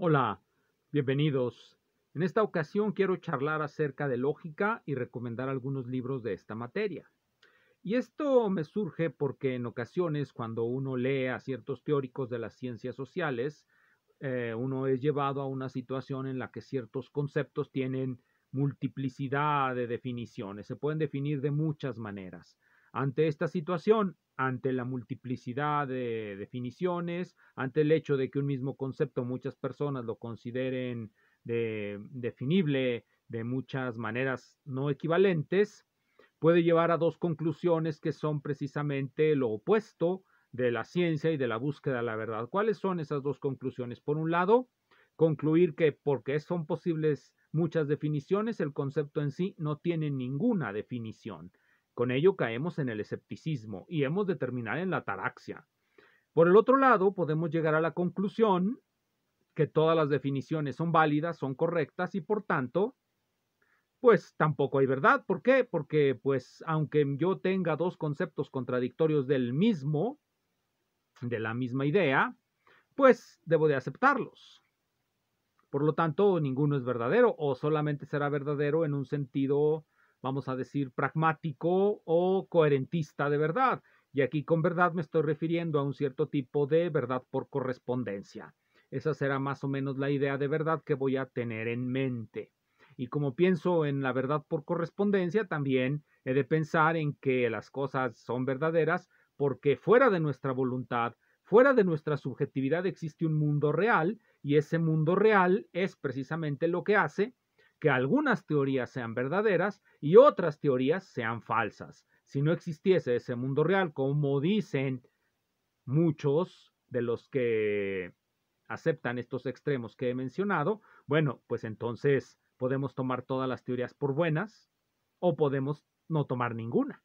Hola, bienvenidos. En esta ocasión quiero charlar acerca de lógica y recomendar algunos libros de esta materia. Y esto me surge porque en ocasiones cuando uno lee a ciertos teóricos de las ciencias sociales, eh, uno es llevado a una situación en la que ciertos conceptos tienen multiplicidad de definiciones, se pueden definir de muchas maneras. Ante esta situación, ante la multiplicidad de definiciones, ante el hecho de que un mismo concepto muchas personas lo consideren definible de muchas maneras no equivalentes, puede llevar a dos conclusiones que son precisamente lo opuesto de la ciencia y de la búsqueda de la verdad. ¿Cuáles son esas dos conclusiones? Por un lado, concluir que porque son posibles muchas definiciones, el concepto en sí no tiene ninguna definición. Con ello caemos en el escepticismo y hemos de terminar en la ataraxia. Por el otro lado, podemos llegar a la conclusión que todas las definiciones son válidas, son correctas y por tanto, pues tampoco hay verdad. ¿Por qué? Porque pues aunque yo tenga dos conceptos contradictorios del mismo, de la misma idea, pues debo de aceptarlos. Por lo tanto, ninguno es verdadero o solamente será verdadero en un sentido vamos a decir, pragmático o coherentista de verdad. Y aquí con verdad me estoy refiriendo a un cierto tipo de verdad por correspondencia. Esa será más o menos la idea de verdad que voy a tener en mente. Y como pienso en la verdad por correspondencia, también he de pensar en que las cosas son verdaderas porque fuera de nuestra voluntad, fuera de nuestra subjetividad existe un mundo real y ese mundo real es precisamente lo que hace que algunas teorías sean verdaderas y otras teorías sean falsas. Si no existiese ese mundo real, como dicen muchos de los que aceptan estos extremos que he mencionado, bueno, pues entonces podemos tomar todas las teorías por buenas o podemos no tomar ninguna.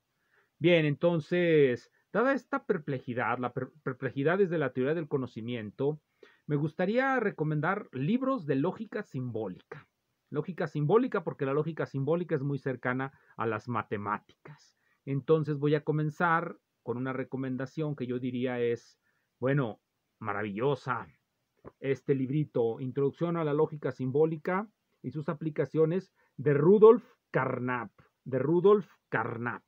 Bien, entonces, dada esta perplejidad, la perplejidad desde la teoría del conocimiento, me gustaría recomendar libros de lógica simbólica. Lógica simbólica, porque la lógica simbólica es muy cercana a las matemáticas. Entonces voy a comenzar con una recomendación que yo diría es, bueno, maravillosa. Este librito, Introducción a la Lógica Simbólica y sus aplicaciones, de Rudolf Carnap. De Rudolf Carnap.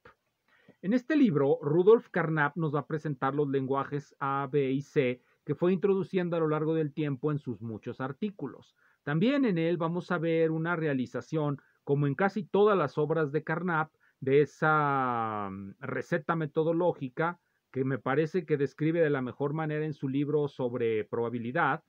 En este libro, Rudolf Carnap nos va a presentar los lenguajes A, B y C que fue introduciendo a lo largo del tiempo en sus muchos artículos. También en él vamos a ver una realización, como en casi todas las obras de Carnap, de esa mm, receta metodológica que me parece que describe de la mejor manera en su libro sobre probabilidad,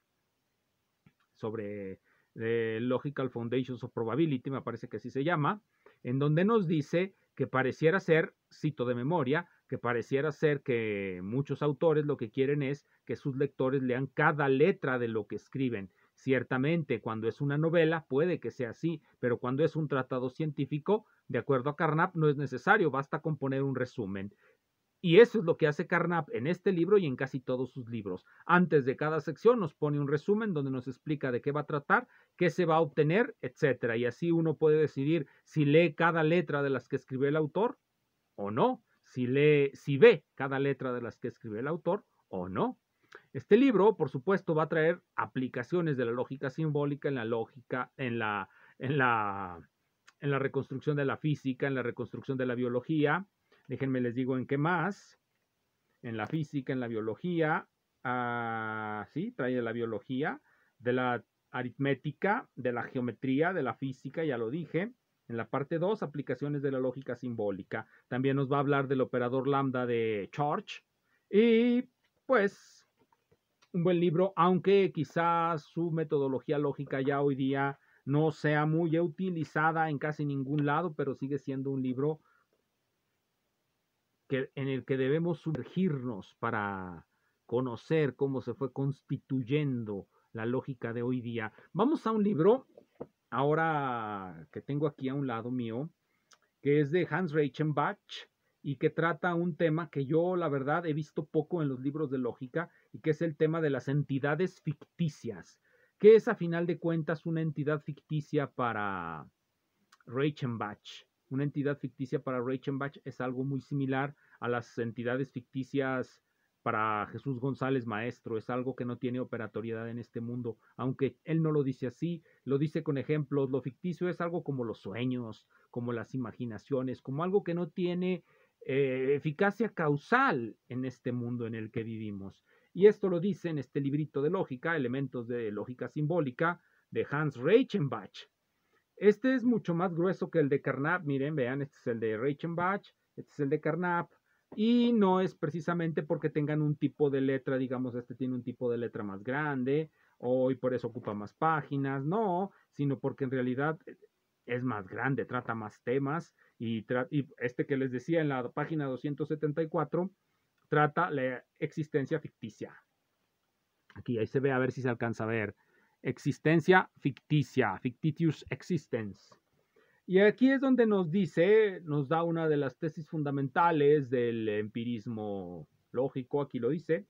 sobre eh, Logical Foundations of Probability, me parece que así se llama, en donde nos dice que pareciera ser, cito de memoria, que pareciera ser que muchos autores lo que quieren es que sus lectores lean cada letra de lo que escriben Ciertamente, cuando es una novela, puede que sea así, pero cuando es un tratado científico, de acuerdo a Carnap, no es necesario, basta con poner un resumen. Y eso es lo que hace Carnap en este libro y en casi todos sus libros. Antes de cada sección nos pone un resumen donde nos explica de qué va a tratar, qué se va a obtener, etcétera. Y así uno puede decidir si lee cada letra de las que escribe el autor o no, si lee, si ve cada letra de las que escribe el autor o no. Este libro, por supuesto, va a traer aplicaciones de la lógica simbólica en la lógica, en la, la, en la reconstrucción de la física, en la reconstrucción de la biología. Déjenme les digo en qué más. En la física, en la biología. Ah, sí, trae la biología, de la aritmética, de la geometría, de la física, ya lo dije. En la parte 2, aplicaciones de la lógica simbólica. También nos va a hablar del operador lambda de Church. Y pues un buen libro, aunque quizás su metodología lógica ya hoy día no sea muy utilizada en casi ningún lado, pero sigue siendo un libro que, en el que debemos sumergirnos para conocer cómo se fue constituyendo la lógica de hoy día. Vamos a un libro, ahora que tengo aquí a un lado mío, que es de Hans Reichenbach y que trata un tema que yo, la verdad, he visto poco en los libros de lógica que es el tema de las entidades ficticias. ¿Qué es a final de cuentas una entidad ficticia para Reichenbach? Una entidad ficticia para Reichenbach es algo muy similar a las entidades ficticias para Jesús González Maestro. Es algo que no tiene operatoriedad en este mundo, aunque él no lo dice así, lo dice con ejemplos. Lo ficticio es algo como los sueños, como las imaginaciones, como algo que no tiene eh, eficacia causal en este mundo en el que vivimos. Y esto lo dice en este librito de lógica, Elementos de Lógica Simbólica, de Hans Reichenbach. Este es mucho más grueso que el de Carnap. Miren, vean, este es el de Reichenbach, este es el de Carnap. Y no es precisamente porque tengan un tipo de letra, digamos, este tiene un tipo de letra más grande, o y por eso ocupa más páginas, no, sino porque en realidad es más grande, trata más temas. Y, y este que les decía en la página 274 trata la existencia ficticia. Aquí, ahí se ve, a ver si se alcanza a ver. Existencia ficticia, fictitious existence. Y aquí es donde nos dice, nos da una de las tesis fundamentales del empirismo lógico, aquí lo dice,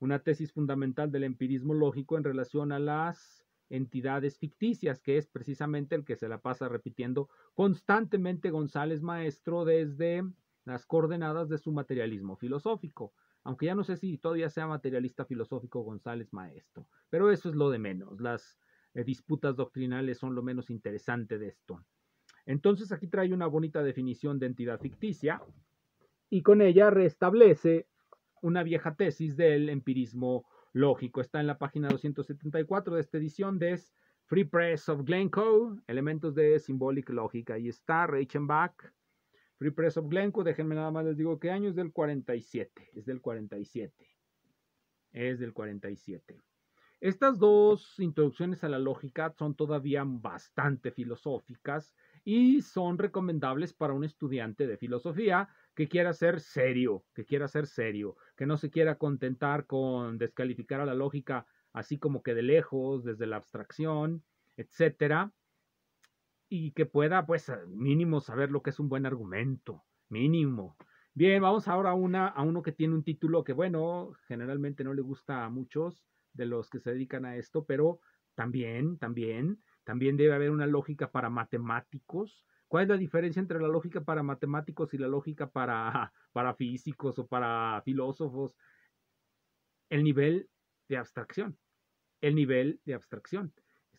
una tesis fundamental del empirismo lógico en relación a las entidades ficticias, que es precisamente el que se la pasa repitiendo constantemente González Maestro desde las coordenadas de su materialismo filosófico, aunque ya no sé si todavía sea materialista filosófico González Maestro, pero eso es lo de menos, las eh, disputas doctrinales son lo menos interesante de esto. Entonces aquí trae una bonita definición de entidad ficticia y con ella restablece una vieja tesis del empirismo lógico. Está en la página 274 de esta edición de Free Press of Glencoe, elementos de Simbólica lógica, Ahí está Reichenbach, Free Glenco, of déjenme nada más les digo que año, es del 47, es del 47, es del 47. Estas dos introducciones a la lógica son todavía bastante filosóficas y son recomendables para un estudiante de filosofía que quiera ser serio, que quiera ser serio, que no se quiera contentar con descalificar a la lógica así como que de lejos, desde la abstracción, etcétera, y que pueda, pues, eh, mínimo saber lo que es un buen argumento, mínimo. Bien, vamos ahora a, a uno que tiene un título que, bueno, generalmente no le gusta a muchos de los que se dedican a esto, pero también, también, también debe haber una lógica para matemáticos. ¿Cuál es la diferencia entre la lógica para matemáticos y la lógica para, para físicos o para filósofos? El nivel de abstracción. El nivel de abstracción.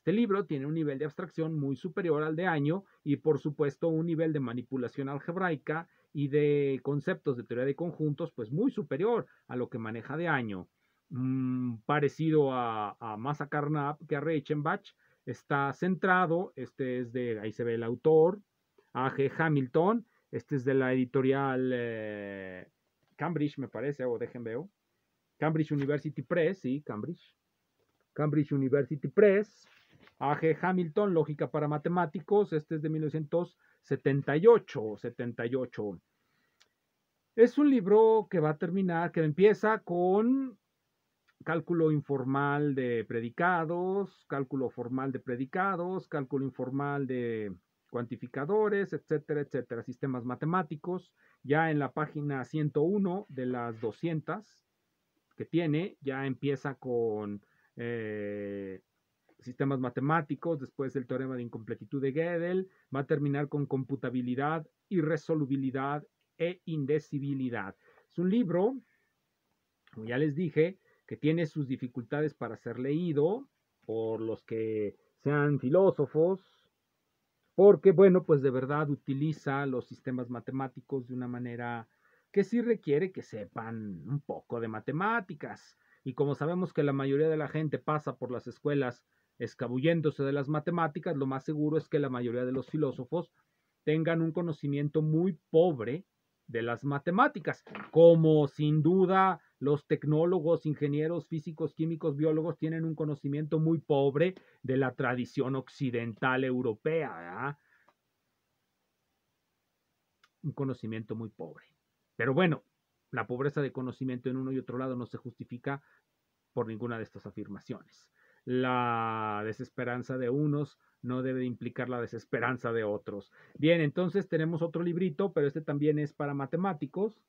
Este libro tiene un nivel de abstracción muy superior al de Año y por supuesto un nivel de manipulación algebraica y de conceptos de teoría de conjuntos pues muy superior a lo que maneja de Año. Mm, parecido a, a Massa Carnap que a Reichenbach, está centrado, este es de, ahí se ve el autor, A.G. Hamilton, este es de la editorial eh, Cambridge me parece, o déjenme veo, Cambridge University Press, sí, Cambridge, Cambridge University Press, A.G. Hamilton, Lógica para Matemáticos, este es de 1978 78. Es un libro que va a terminar, que empieza con cálculo informal de predicados, cálculo formal de predicados, cálculo informal de cuantificadores, etcétera, etcétera, sistemas matemáticos. Ya en la página 101 de las 200 que tiene, ya empieza con eh, sistemas matemáticos, después el teorema de incompletitud de Gödel, va a terminar con computabilidad, irresolubilidad e indecibilidad. Es un libro, como ya les dije, que tiene sus dificultades para ser leído por los que sean filósofos, porque, bueno, pues de verdad utiliza los sistemas matemáticos de una manera que sí requiere que sepan un poco de matemáticas. Y como sabemos que la mayoría de la gente pasa por las escuelas Escabulléndose de las matemáticas, lo más seguro es que la mayoría de los filósofos tengan un conocimiento muy pobre de las matemáticas, como sin duda los tecnólogos, ingenieros, físicos, químicos, biólogos tienen un conocimiento muy pobre de la tradición occidental europea. ¿ah? Un conocimiento muy pobre. Pero bueno, la pobreza de conocimiento en uno y otro lado no se justifica por ninguna de estas afirmaciones la desesperanza de unos no debe implicar la desesperanza de otros. Bien, entonces tenemos otro librito, pero este también es para matemáticos.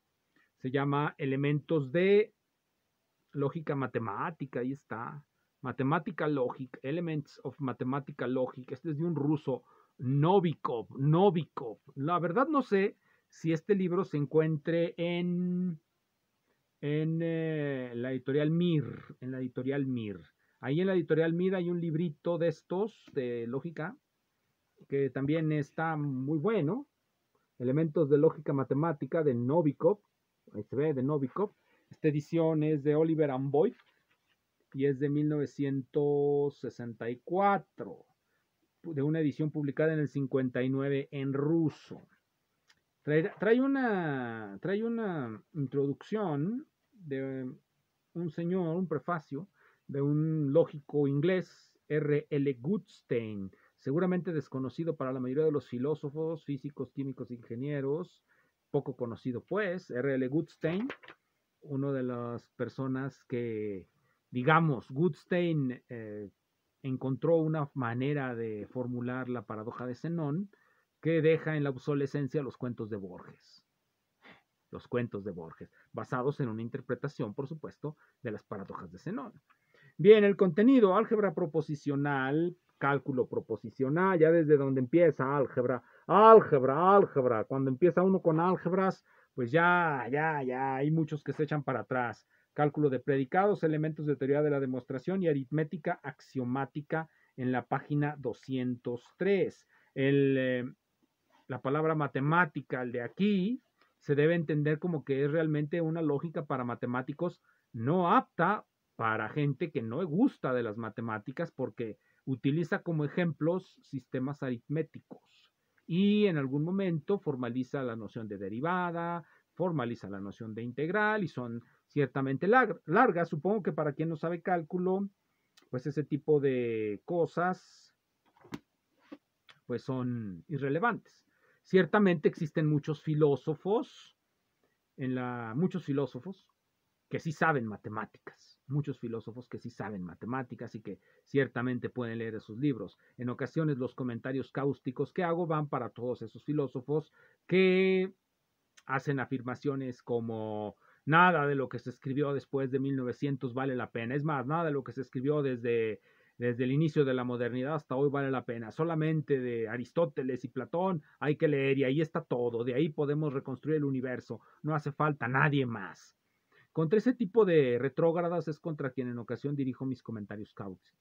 Se llama Elementos de Lógica Matemática, ahí está. Matemática lógica, Elements of Mathematical lógica, Este es de un ruso, Novikov, Novikov. La verdad no sé si este libro se encuentre en, en eh, la editorial Mir, en la editorial Mir. Ahí en la editorial mira hay un librito de estos, de lógica, que también está muy bueno. Elementos de lógica matemática de Novikov. Ahí se ve, de Novikov. Esta edición es de Oliver Amboy y es de 1964, de una edición publicada en el 59 en ruso. trae, una, trae una introducción de un señor, un prefacio, de un lógico inglés, R. L. Goodstein, seguramente desconocido para la mayoría de los filósofos, físicos, químicos, ingenieros, poco conocido pues, R. L. Goodstein, una de las personas que, digamos, Goodstein eh, encontró una manera de formular la paradoja de Zenón que deja en la obsolescencia los cuentos de Borges los cuentos de Borges, basados en una interpretación, por supuesto, de las paradojas de Zenón. Bien, el contenido, álgebra proposicional, cálculo proposicional, ya desde donde empieza álgebra, álgebra, álgebra. Cuando empieza uno con álgebras, pues ya, ya, ya, hay muchos que se echan para atrás. Cálculo de predicados, elementos de teoría de la demostración y aritmética axiomática en la página 203. Eh, la palabra matemática, el de aquí, se debe entender como que es realmente una lógica para matemáticos no apta para gente que no gusta de las matemáticas porque utiliza como ejemplos sistemas aritméticos y en algún momento formaliza la noción de derivada, formaliza la noción de integral y son ciertamente largas. Supongo que para quien no sabe cálculo, pues ese tipo de cosas pues son irrelevantes. Ciertamente existen muchos filósofos muchos filósofos que sí saben matemáticas muchos filósofos que sí saben matemáticas y que ciertamente pueden leer esos libros. En ocasiones los comentarios cáusticos que hago van para todos esos filósofos que hacen afirmaciones como nada de lo que se escribió después de 1900 vale la pena. Es más, nada de lo que se escribió desde, desde el inicio de la modernidad hasta hoy vale la pena. Solamente de Aristóteles y Platón hay que leer y ahí está todo. De ahí podemos reconstruir el universo. No hace falta nadie más. Contra ese tipo de retrógradas es contra quien en ocasión dirijo mis comentarios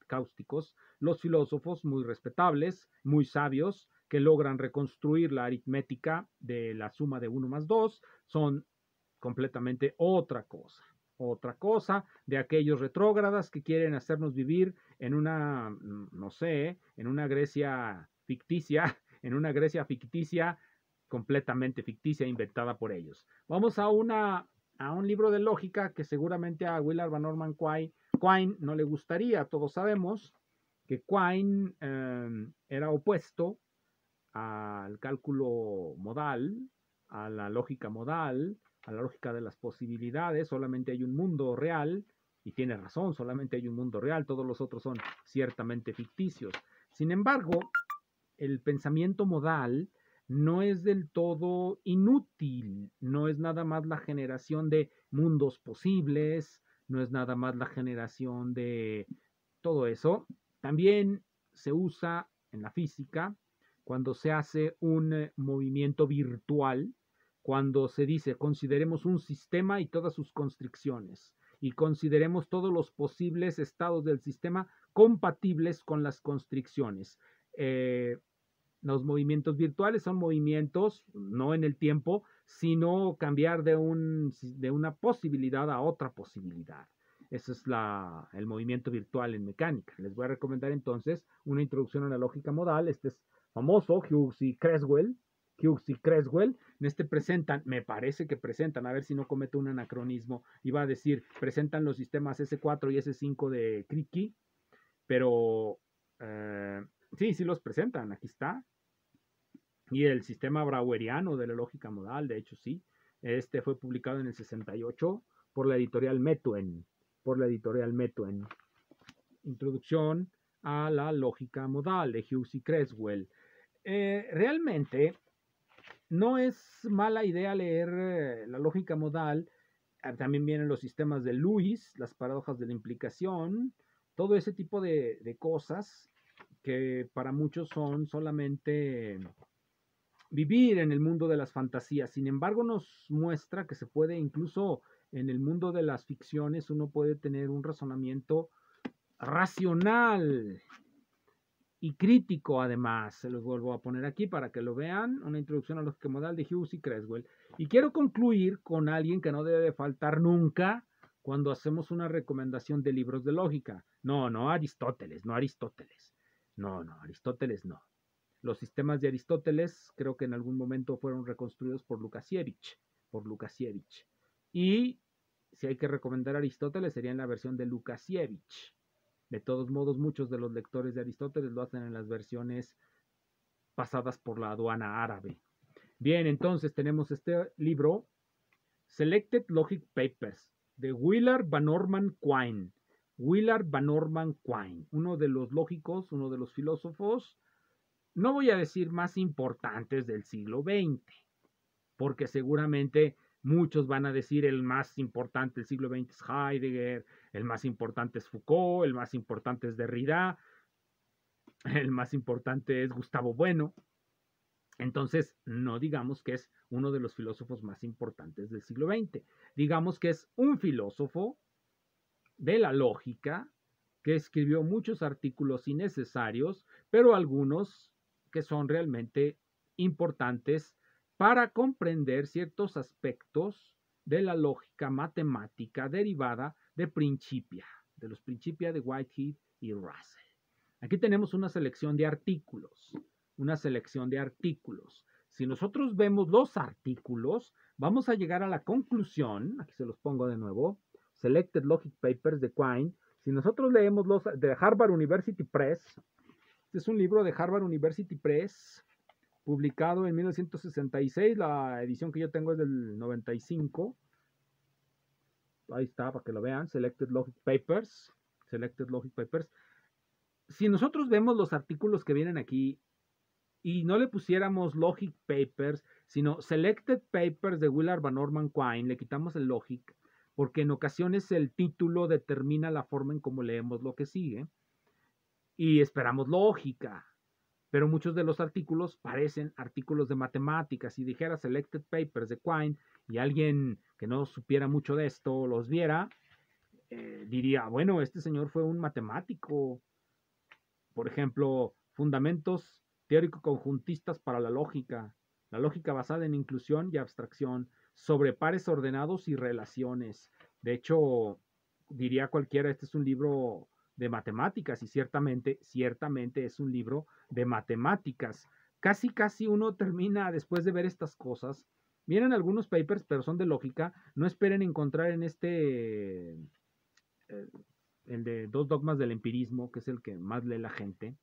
cáusticos, los filósofos muy respetables, muy sabios, que logran reconstruir la aritmética de la suma de 1 más 2, son completamente otra cosa, otra cosa de aquellos retrógradas que quieren hacernos vivir en una, mm, no sé, en una Grecia ficticia, en una Grecia ficticia completamente ficticia inventada por ellos. Vamos a una a un libro de lógica que seguramente a Willard Van Orman Quine, no le gustaría. Todos sabemos que Quine em, era opuesto al cálculo modal, a la lógica modal, a la lógica de las posibilidades. Solamente hay un mundo real, y tiene razón, solamente hay un mundo real, todos los otros son ciertamente ficticios. Sin embargo, el pensamiento modal no es del todo inútil, no es nada más la generación de mundos posibles, no es nada más la generación de todo eso. También se usa en la física cuando se hace un eh, movimiento virtual, cuando se dice consideremos un sistema y todas sus constricciones y consideremos todos los posibles estados del sistema compatibles con las constricciones. Eh, los movimientos virtuales son movimientos, no en el tiempo, sino cambiar de, un, de una posibilidad a otra posibilidad. Ese es el movimiento virtual en mecánica. Les voy a recomendar entonces una introducción a la lógica modal. Este es famoso, Hughes y Creswell. Hughes y Creswell. En este presentan, me parece que presentan, a ver si no cometo un anacronismo. Iba a decir, presentan los sistemas S4 y S5 de Criqui, pero eh, sí, sí los presentan. Aquí está y el sistema braueriano de la lógica modal, de hecho sí. Este fue publicado en el 68 por la editorial Metuen, por la editorial Metuen. Introducción a la lógica modal de Hughes y Creswell. Eh, realmente no es mala idea leer eh, la lógica modal. Ah, también vienen los sistemas de Lewis, las paradojas de la implicación, todo ese tipo de cosas que para muchos son solamente vivir en el mundo de las fantasías. Sin embargo, nos muestra que se puede, incluso en el mundo de las ficciones, uno puede tener un razonamiento racional y crítico además. Se los vuelvo a poner aquí para que lo vean. Una introducción a los que modal de Hughes y Creswell. Y quiero concluir con alguien que no debe faltar nunca cuando hacemos una recomendación de libros de lógica. No, no Aristóteles, no Aristóteles. No, no, Aristóteles no. Los sistemas de Aristóteles creo que en algún momento fueron reconstruidos por Lukasiewicz, por Y si hay que recomendar a Aristóteles sería en la versión de Lukasiewicz. De todos modos, muchos de los lectores de Aristóteles lo hacen en las versiones pasadas por la aduana árabe. Bien, entonces tenemos este libro, Selected Logic Papers, de Willard Van Orman Quine. Willard Van Orman Quine, uno de los lógicos, uno de los filósofos no voy a decir más importantes del siglo XX, porque seguramente muchos van a decir el más importante del siglo XX es Heidegger, el más importante es Foucault, el más importante es Derrida, el más importante es Gustavo Bueno. Entonces, no digamos que es uno de los filósofos más importantes del siglo XX. Digamos que es un filósofo de la lógica que escribió muchos artículos innecesarios, pero algunos que son realmente importantes para comprender ciertos aspectos de la lógica matemática derivada de Principia, de los Principia de Whitehead y Russell. Aquí tenemos una selección de artículos, una selección de artículos. Si nosotros vemos los artículos, vamos a llegar a la conclusión, aquí se los pongo de nuevo, Selected Logic Papers de Quine. Si nosotros leemos los de Harvard University Press, este es un libro de Harvard University Press, publicado en 1966. La edición que yo tengo es del 95. Ahí está, para que lo vean. Selected Logic Papers. Selected Logic Papers. Si nosotros vemos los artículos que vienen aquí y no le pusiéramos Logic Papers, sino Selected Papers de Willard Van Orman Quine, le quitamos el Logic, porque en ocasiones el título determina la forma en cómo leemos lo que sigue y esperamos lógica, pero muchos de los artículos parecen artículos de matemáticas. Si dijera Selected Papers de Quine y alguien que no supiera mucho de esto los viera, eh, diría, bueno, este señor fue un matemático. Por ejemplo, fundamentos teórico-conjuntistas para la lógica, la lógica basada en inclusión y abstracción, sobre pares ordenados y relaciones. De hecho, diría cualquiera, este es un libro de matemáticas y ciertamente, ciertamente es un libro de matemáticas. Casi, casi uno termina después de ver estas cosas. Miren algunos papers, pero son de lógica. No esperen encontrar en este, eh, el de dos dogmas del empirismo, que es el que más lee la gente.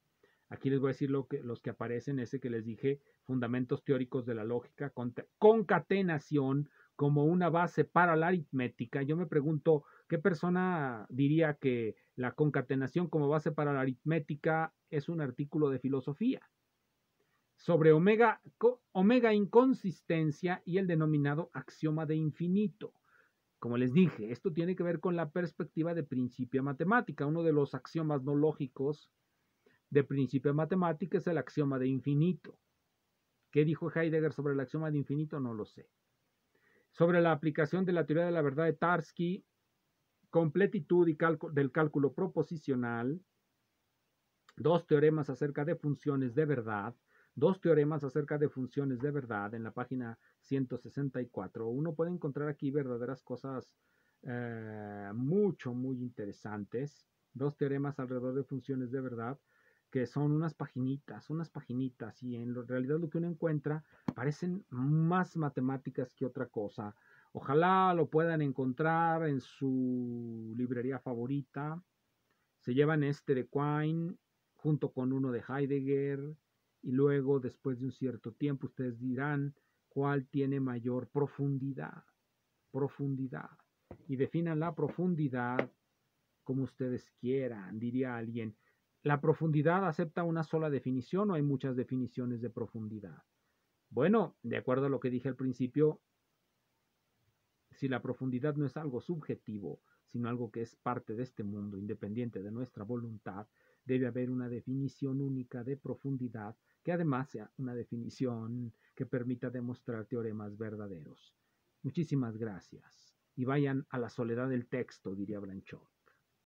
Aquí les voy a decir lo que, los que aparecen, ese que les dije, fundamentos teóricos de la lógica, concatenación, como una base para la aritmética, yo me pregunto, ¿qué persona diría que la concatenación como base para la aritmética es un artículo de filosofía? Sobre omega, omega inconsistencia y el denominado axioma de infinito. Como les dije, esto tiene que ver con la perspectiva de principio matemática. Uno de los axiomas no lógicos de principio matemática es el axioma de infinito. ¿Qué dijo Heidegger sobre el axioma de infinito? No lo sé sobre la aplicación de la teoría de la verdad de Tarski, completitud y del cálculo proposicional, dos teoremas acerca de funciones de verdad, dos teoremas acerca de funciones de verdad en la página 164. Uno puede encontrar aquí verdaderas cosas eh, mucho, muy interesantes. Dos teoremas alrededor de funciones de verdad que son unas paginitas, unas paginitas, y en realidad lo que uno encuentra parecen más matemáticas que otra cosa. Ojalá lo puedan encontrar en su librería favorita. Se llevan este de Quine junto con uno de Heidegger y luego después de un cierto tiempo ustedes dirán cuál tiene mayor profundidad. Profundidad. Y definan la profundidad como ustedes quieran, diría alguien. La profundidad acepta una sola definición o hay muchas definiciones de profundidad. Bueno, de acuerdo a lo que dije al principio, si la profundidad no es algo subjetivo, sino algo que es parte de este mundo, independiente de nuestra voluntad, debe haber una definición única de profundidad que además sea una definición que permita demostrar teoremas verdaderos. Muchísimas gracias. Y vayan a la soledad del texto, diría Blanchot.